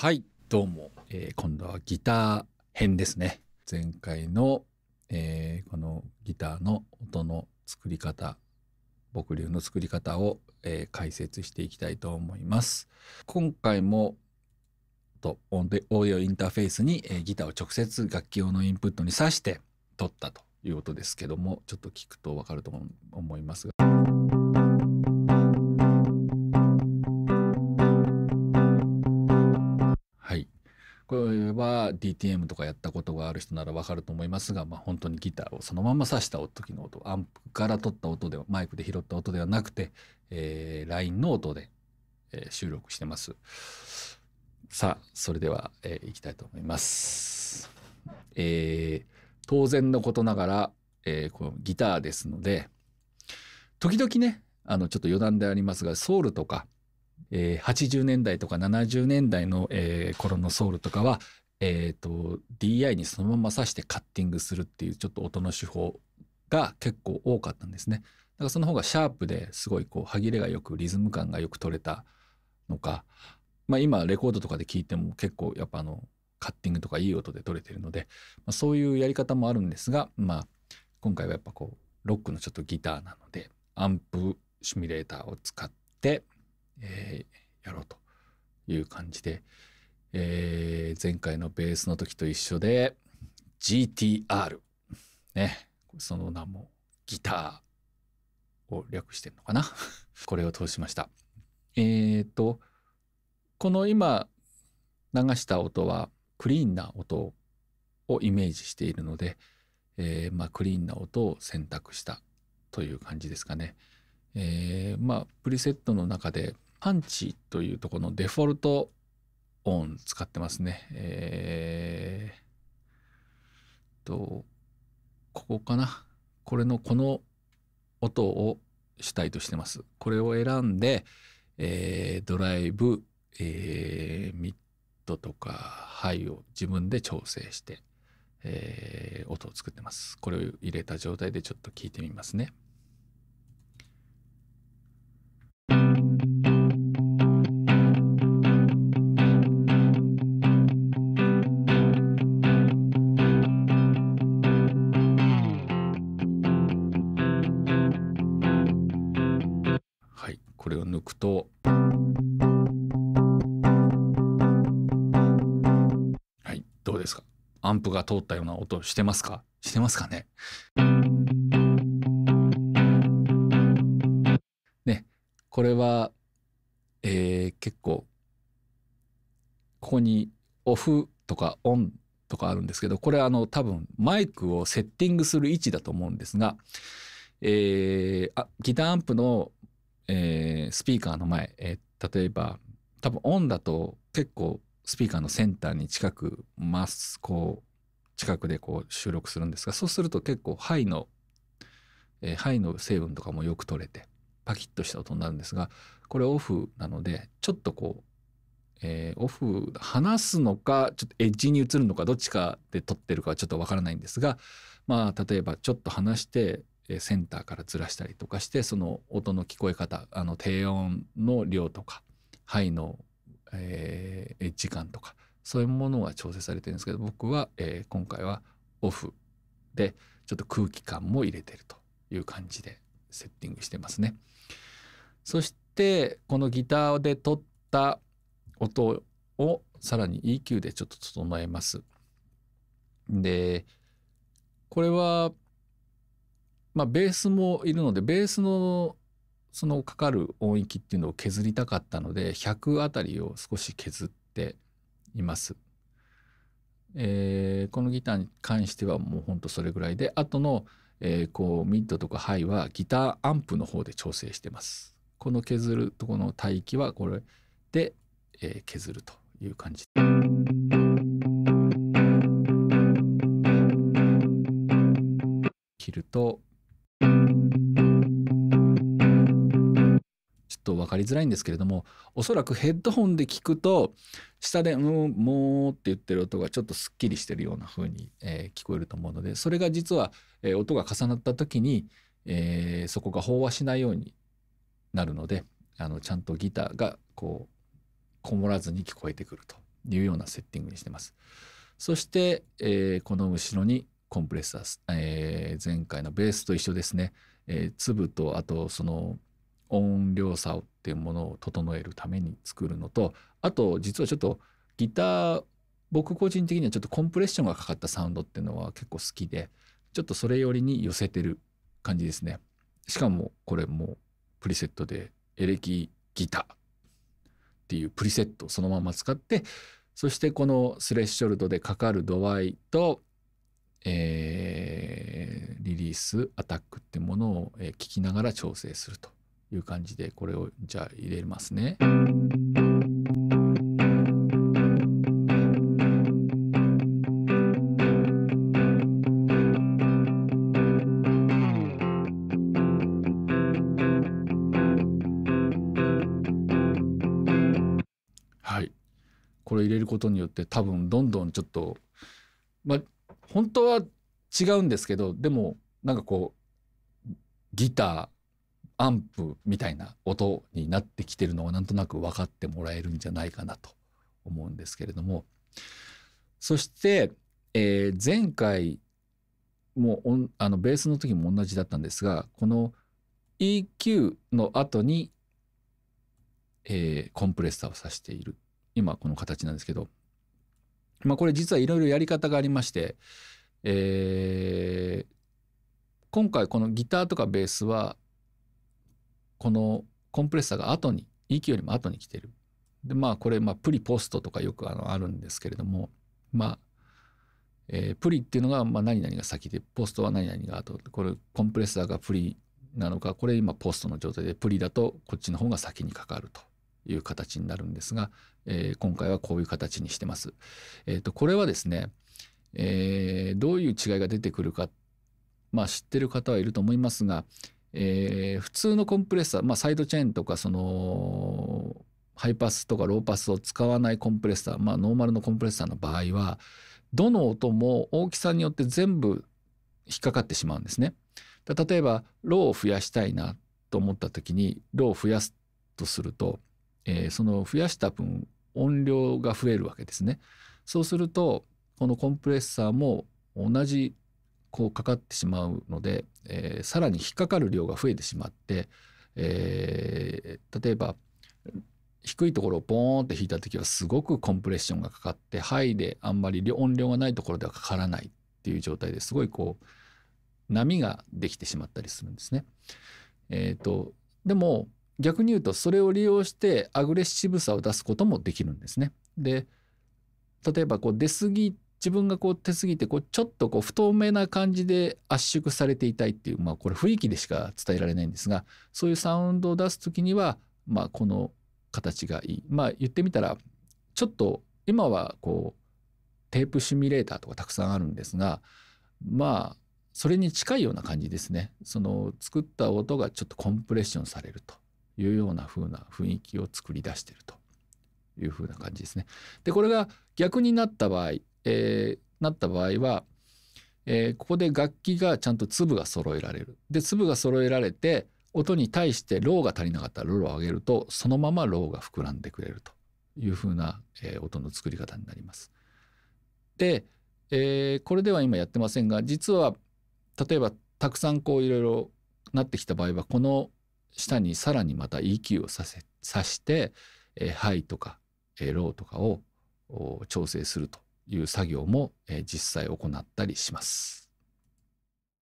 はいどうも、えー、今度はギター編ですね前回の、えー、このギターの音の作り方僕流の作り方を、えー、解説していきたいと思います今回もとオーディオインターフェースに、えー、ギターを直接楽器用のインプットに挿して撮ったということですけどもちょっと聞くと分かると思いますが。これは DTM とかやったことがある人ならわかると思いますが、まあ、本当にギターをそのまま挿した時の音アンプから取った音ではマイクで拾った音ではなくて、えー、LINE の音で、えー、収録してますさあそれでは、えー、いきたいと思いますえー、当然のことながら、えー、このギターですので時々ねあのちょっと余談でありますがソウルとかえー、80年代とか70年代の、えー、頃のソウルとかは、えーと、DI にそのまま刺してカッティングするっていうちょっと音の手法が結構多かったんですね。だからその方がシャープですごいこう歯切れがよくリズム感がよく取れたのか、まあ、今レコードとかで聴いても結構やっぱあのカッティングとかいい音で取れてるので、まあ、そういうやり方もあるんですが、まあ、今回はやっぱこうロックのちょっとギターなのでアンプシミュレーターを使ってえー、やろうという感じで、えー、前回のベースの時と一緒で GTR ねその名もギターを略してるのかな これを通しましたえっ、ー、とこの今流した音はクリーンな音をイメージしているので、えー、まあ、クリーンな音を選択したという感じですかね。えー、まあプリセットの中でアンチというとこのデフォルト音使ってますね。えー、と、ここかな。これのこの音を主体としてます。これを選んで、えー、ドライブ、えー、ミッドとかハイを自分で調整して、えー、音を作ってます。これを入れた状態でちょっと聞いてみますね。くとはいどうですかアンプが通ったような音してますかしてますかねねこれは、えー、結構ここにオフとかオンとかあるんですけどこれあの多分マイクをセッティングする位置だと思うんですが、えー、あギターアンプのえー、スピーカーの前、えー、例えば多分オンだと結構スピーカーのセンターに近くますこう近くでこう収録するんですがそうすると結構ハイの、えー、ハイの成分とかもよく取れてパキッとした音になるんですがこれオフなのでちょっとこう、えー、オフ話すのかちょっとエッジに移るのかどっちかで撮ってるかはちょっとわからないんですがまあ例えばちょっと話してセンターからずらしたりとかしてその音の聞こえ方あの低音の量とか肺の、えー、エッジ感とかそういうものが調整されてるんですけど僕は、えー、今回はオフでちょっと空気感も入れてるという感じでセッティングしてますね。そしてこのギターで撮った音をさらに EQ でちょっと整えます。でこれはまあ、ベースもいるのでベースのそのかかる音域っていうのを削りたかったので100あたりを少し削っています。えー、このギターに関してはもうほんとそれぐらいであとの、えー、こうミッドとかハイはギターアンプの方で調整してます。この削るとこの帯域はこれで、えー、削るという感じ。切ると分かりづらいんですけれどもおそらくヘッドホンで聞くと下で「うんもう」って言ってる音がちょっとすっきりしてるような風に、えー、聞こえると思うのでそれが実は、えー、音が重なった時に、えー、そこが飽和しないようになるのであのちゃんとギターがこうこもらずに聞こえてくるというようなセッティングにしてます。そして、えー、この後ろにコンプレッサー、えー、前回のベースと一緒ですね、えー、粒とあとその音量差っていうものを整えるために作るのとあと実はちょっとギター僕個人的にはちょっとコンプレッションがかかったサウンドっていうのは結構好きでちょっとそれよりに寄せてる感じですねしかもこれもプリセットでエレキギターっていうプリセットをそのまま使ってそしてこのスレッショルドでかかる度合いと、えー、リリースアタックってものを聞きながら調整するという感じでこれをじゃあ入れますね。はいこれ入れることによって多分どんどんちょっとまあ本当は違うんですけどでもなんかこうギターアンプみたいな音になってきてるのはなんとなく分かってもらえるんじゃないかなと思うんですけれどもそして、えー、前回もうあのベースの時も同じだったんですがこの EQ の後に、えー、コンプレッサーを挿している今この形なんですけど、まあ、これ実はいろいろやり方がありまして、えー、今回このギターとかベースはこのコンプレッサーが後に、息よりも後に来てる。で、まあこれ、まあプリポストとかよくあのあるんですけれども、まあ、えー、プリっていうのが、まあ、何々が先で、ポストは何々が後。これ、コンプレッサーがプリなのか、これ今ポストの状態で、プリだとこっちの方が先にかかるという形になるんですが、えー、今回はこういう形にしてます。えっ、ー、と、これはですね、えー、どういう違いが出てくるか、まあ知ってる方はいると思いますが、えー、普通のコンプレッサー、まあ、サイドチェーンとかそのハイパスとかローパスを使わないコンプレッサー、まあ、ノーマルのコンプレッサーの場合はどの音も大きさによって全部引っかかってしまうんですね。例えばローを増やしたいなと思った時にローを増やすとすると、えー、その増やした分音量が増えるわけですね。そうするとこのコンプレッサーも同じこうかかってしまうので、えー、さらに引っかかる量が増えてしまって、えー、例えば低いところをボーンって引いた時はすごくコンプレッションがかかってハイであんまり音量がないところではかからないっていう状態ですごいこう波ができてしまったりするんですね。えーと、とでも逆に言うとそれを利用してアグレッシブさを出すこともできるんですね。で例えばこう出過ぎ自分がこう手すぎてこうちょっとこう不透明な感じで圧縮されていたいっていう、まあ、これ雰囲気でしか伝えられないんですがそういうサウンドを出す時には、まあ、この形がいい。まあ、言ってみたらちょっと今はこうテープシミュレーターとかたくさんあるんですがまあそれに近いような感じですねその作った音がちょっとコンプレッションされるというような風な雰囲気を作り出してるという風な感じですね。でこれが逆になった場合えー、なった場合は、えー、ここで楽器がちゃんと粒が揃えられる。で粒が揃えられて音に対してローが足りなかったらローを上げるとそのままローが膨らんでくれるというふうな、えー、音の作り方になります。で、えー、これでは今やってませんが実は例えばたくさんこういろいろなってきた場合はこの下にさらにまた EQ をさせさして、えー、ハイとか、えー、ローとかを調整するという作業も実際行ったりします。